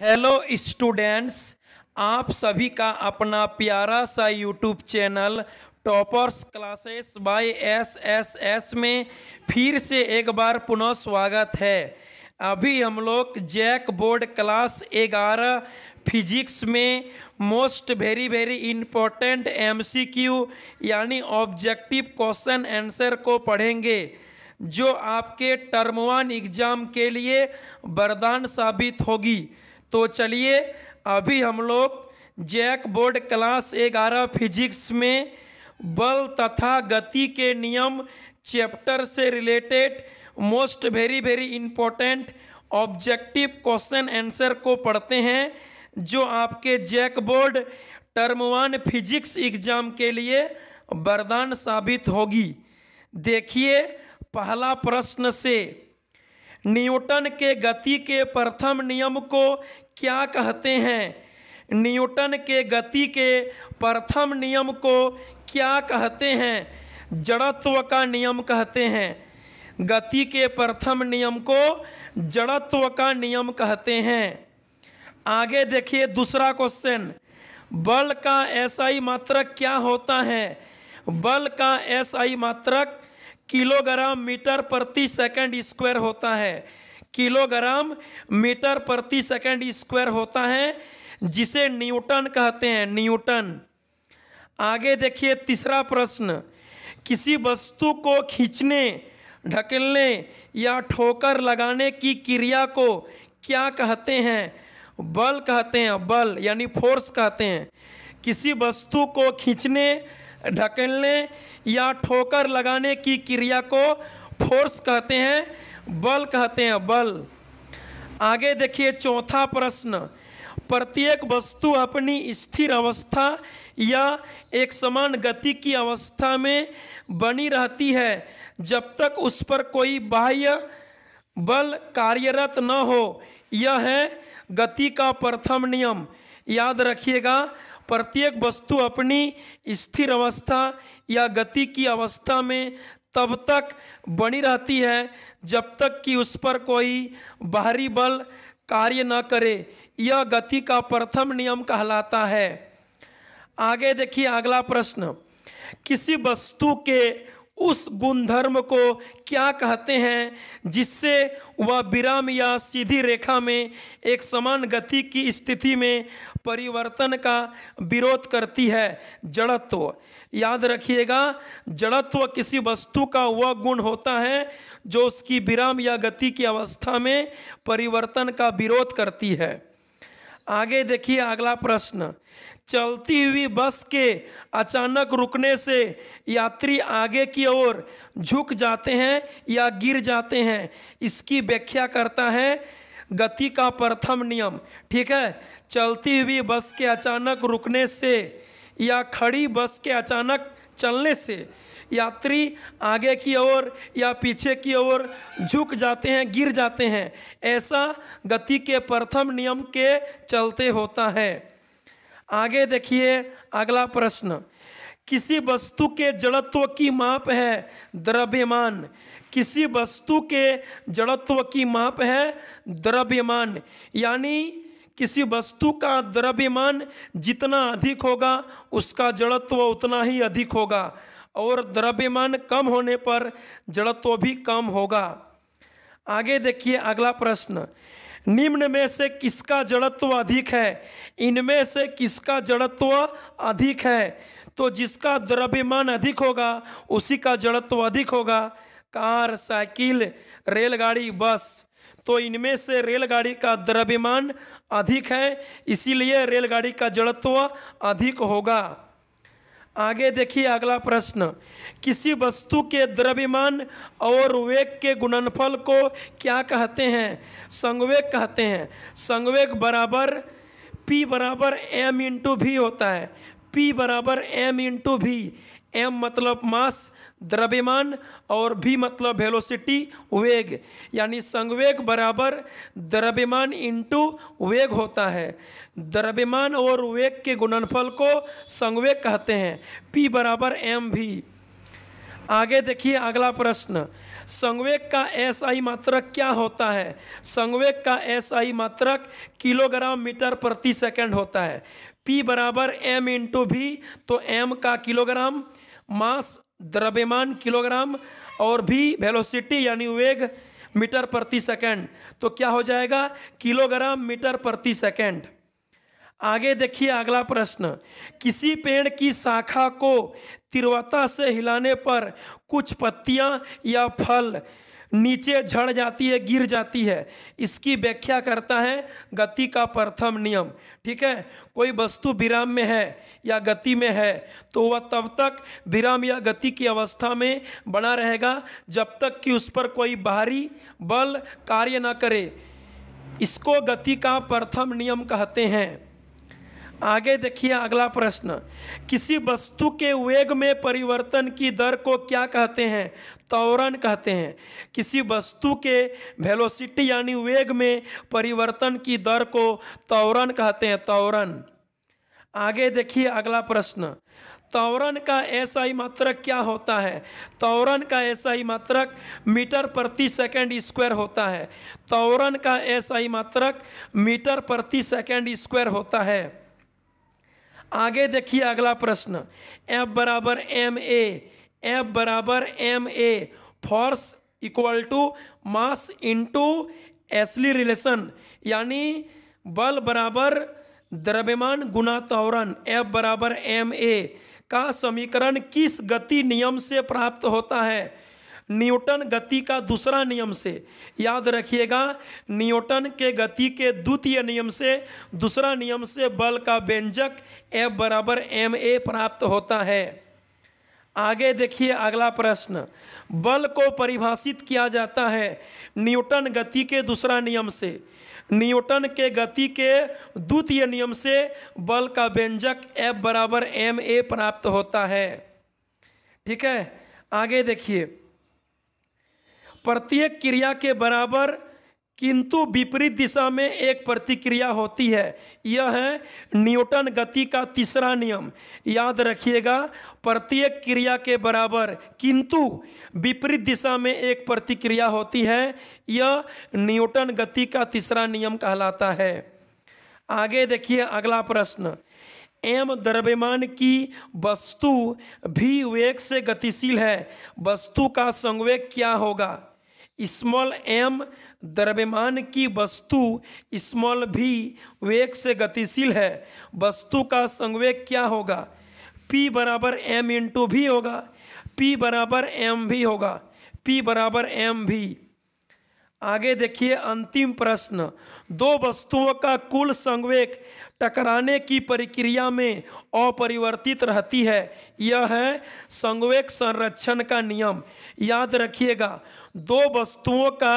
hello students आप सभी का अपना प्यारा सा YouTube channel toppers classes by S S S में फिर से एक बार पुनः स्वागत है अभी हम लोग जैक बोर्ड क्लास ग्यारह फिजिक्स में most very very important MCQ यानी ऑब्जेक्टिव क्वेश्चन आंसर को पढ़ेंगे जो आपके टर्म वन एग्जाम के लिए वरदान साबित होगी तो चलिए अभी हम लोग जैक बोर्ड क्लास ग्यारह फिजिक्स में बल तथा गति के नियम चैप्टर से related most very very important objective question answer को पढ़ते हैं जो आपके JAC board term one physics exam के लिए वरदान साबित होगी देखिए पहला प्रश्न से न्यूटन के गति के प्रथम नियम को क्या कहते हैं न्यूटन के गति के प्रथम नियम को क्या कहते हैं जड़त्व का नियम कहते हैं गति के प्रथम नियम को जड़त्व का नियम कहते हैं आगे देखिए दूसरा क्वेश्चन बल का ऐसा ही मात्रक क्या होता है बल का ही मात्रक किलोग्राम मीटर प्रति सेकंड स्क्वायर होता है किलोग्राम मीटर प्रति सेकंड स्क्वायर होता है जिसे न्यूटन कहते हैं न्यूटन आगे देखिए तीसरा प्रश्न किसी वस्तु को खींचने ढकेलने या ठोकर लगाने की क्रिया को क्या कहते हैं बल कहते हैं बल यानी फोर्स कहते हैं किसी वस्तु को खींचने ढकेलने या ठोकर लगाने की क्रिया को फोर्स कहते हैं बल कहते हैं बल आगे देखिए चौथा प्रश्न प्रत्येक वस्तु अपनी स्थिर अवस्था या एक समान गति की अवस्था में बनी रहती है जब तक उस पर कोई बाह्य बल कार्यरत न हो यह है गति का प्रथम नियम याद रखिएगा प्रत्येक वस्तु अपनी स्थिर अवस्था या गति की अवस्था में तब तक बनी रहती है जब तक कि उस पर कोई बाहरी बल कार्य न करे यह गति का प्रथम नियम कहलाता है आगे देखिए अगला प्रश्न किसी वस्तु के उस गुणधर्म को क्या कहते हैं जिससे वह विराम या सीधी रेखा में एक समान गति की स्थिति में परिवर्तन का विरोध करती है जड़त्व याद रखिएगा जड़त्व किसी वस्तु का वह गुण होता है जो उसकी विराम या गति की अवस्था में परिवर्तन का विरोध करती है आगे देखिए अगला प्रश्न चलती हुई बस के अचानक रुकने से यात्री आगे की ओर झुक जाते हैं या गिर जाते हैं इसकी व्याख्या करता है गति का प्रथम नियम ठीक है चलती हुई बस के अचानक रुकने से या खड़ी बस के अचानक चलने से यात्री आगे की ओर या पीछे की ओर झुक जाते हैं गिर जाते हैं ऐसा गति के प्रथम नियम के चलते होता है आगे देखिए अगला प्रश्न किसी वस्तु के जड़त्व की माप है द्रव्यमान किसी वस्तु के जड़त्व की माप है द्रव्यमान यानी किसी वस्तु का द्रव्यमान जितना अधिक होगा उसका जड़त्व उतना ही अधिक होगा और द्रव्यमान कम होने पर जड़त्व भी कम होगा आगे देखिए अगला प्रश्न निम्न में से किसका जड़त्व अधिक है इनमें से किसका जड़त्व अधिक है तो जिसका द्रव्यमान अधिक होगा उसी का जड़त्व अधिक होगा कार साइकिल रेलगाड़ी बस तो इनमें से रेलगाड़ी का द्रव्यमान अधिक है इसीलिए रेलगाड़ी का जड़त्व अधिक होगा आगे देखिए अगला प्रश्न किसी वस्तु के द्रव्यमान और वेग के गुणनफल को क्या कहते हैं संवेग कहते हैं संवेग बराबर पी बराबर एम इंटू भी होता है पी बराबर एम इंटू भी एम मतलब मास द्रव्यमान और भी मतलब वेलोसिटी वेग यानी संवेग बराबर द्रव्यमान इंटू वेग होता है द्रव्यमान और वेग के गुणनफल को संवेग कहते हैं पी बराबर एम भी आगे देखिए अगला प्रश्न संवेग का एसआई मात्रक क्या होता है संवेग का एसआई मात्रक किलोग्राम मीटर प्रति सेकंड होता है पी बराबर एम इंटू भी तो एम का किलोग्राम मास द्रव्यमान किलोग्राम और भी वेलोसिटी यानी वेग मीटर प्रति सेकेंड तो क्या हो जाएगा किलोग्राम मीटर प्रति सेकेंड आगे देखिए अगला प्रश्न किसी पेड़ की शाखा को तिरवता से हिलाने पर कुछ पत्तियां या फल नीचे झड़ जाती है गिर जाती है इसकी व्याख्या करता है गति का प्रथम नियम ठीक है कोई वस्तु विराम में है या गति में है तो वह तब तक विराम या गति की अवस्था में बना रहेगा जब तक कि उस पर कोई बाहरी बल कार्य ना करे इसको गति का प्रथम नियम कहते हैं आगे देखिए अगला प्रश्न किसी वस्तु के वेग में परिवर्तन की दर को क्या कहते हैं त्वरण कहते हैं किसी वस्तु के वेलोसिटी यानी वेग में परिवर्तन की दर को त्वरण कहते हैं त्वरण आगे देखिए अगला प्रश्न त्वरण का ऐसा ही मात्रक क्या होता है त्वरण का ऐसा ही मात्रक मीटर प्रति सेकंड स्क्वायर होता है त्वरण का ऐसा ही मात्रक मीटर प्रति सेकंड स्क्वायर होता है आगे देखिए अगला प्रश्न एफ बराबर एम ए एफ बराबर M A force equal to mass into एसली रिलेशन यानी बल बराबर द्रव्यमान गुना त्वरण एफ बराबर एम ए का समीकरण किस गति नियम से प्राप्त होता है न्यूटन गति का दूसरा नियम से याद रखिएगा न्यूटन के गति के द्वितीय नियम से दूसरा नियम से बल का व्यंजक एफ बराबर एम ए प्राप्त होता है आगे देखिए अगला प्रश्न बल को परिभाषित किया जाता है न्यूटन गति के दूसरा नियम से न्यूटन के गति के द्वितीय नियम से बल का व्यंजक एफ बराबर एम ए प्राप्त होता है ठीक है आगे देखिए प्रत्येक क्रिया के बराबर किंतु विपरीत दिशा में एक प्रतिक्रिया होती है यह है न्यूटन गति का तीसरा नियम याद रखिएगा प्रत्येक क्रिया के बराबर किंतु विपरीत दिशा में एक प्रतिक्रिया होती है यह न्यूटन गति का तीसरा नियम कहलाता है आगे देखिए अगला प्रश्न एम द्रव्यमान की वस्तु भी वेग से गतिशील है वस्तु का संवेग क्या होगा स्मॉल एम द्रव्यमान की वस्तु स्मॉल भी वेग से गतिशील है वस्तु का संवेग क्या होगा पी बराबर एम इंटू भी होगा पी बराबर एम भी होगा पी बराबर एम भी आगे देखिए अंतिम प्रश्न दो वस्तुओं का कुल संवेग टकराने की प्रक्रिया में अपरिवर्तित रहती है यह है संवेग संरक्षण का नियम याद रखिएगा दो वस्तुओं का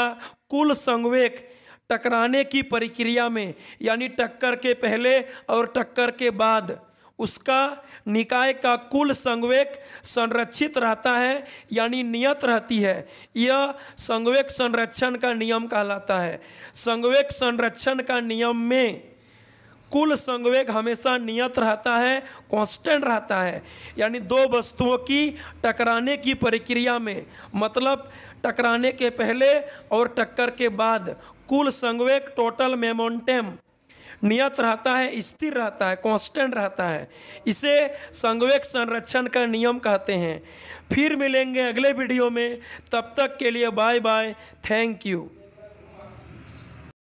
कुल संवेक टकराने की प्रक्रिया में यानी टक्कर के पहले और टक्कर के बाद उसका निकाय का कुल संवेक संरक्षित रहता है यानी नियत रहती है यह संवेक संरक्षण का नियम कहलाता है संवेक संरक्षण का नियम में कुल संवेग हमेशा नियत रहता है कांस्टेंट रहता है यानी दो वस्तुओं की टकराने की प्रक्रिया में मतलब टकराने के पहले और टक्कर के बाद कुल संवेग टोटल मेमोंटेम नियत रहता है स्थिर रहता है कांस्टेंट रहता है इसे संवेग संरक्षण का नियम कहते हैं फिर मिलेंगे अगले वीडियो में तब तक के लिए बाय बाय थैंक यू